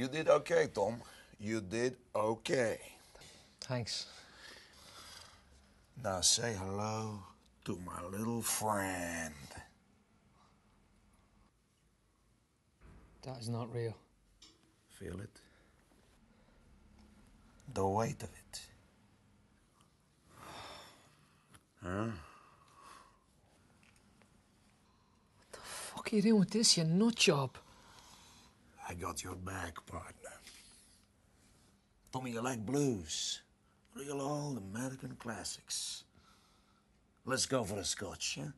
You did okay, Tom. You did okay. Thanks. Now say hello to my little friend. That is not real. Feel it? The weight of it. Huh? What the fuck are you doing with this, you nut job? I got your back, partner. me you like blues, real old American classics. Let's go for a scotch, yeah.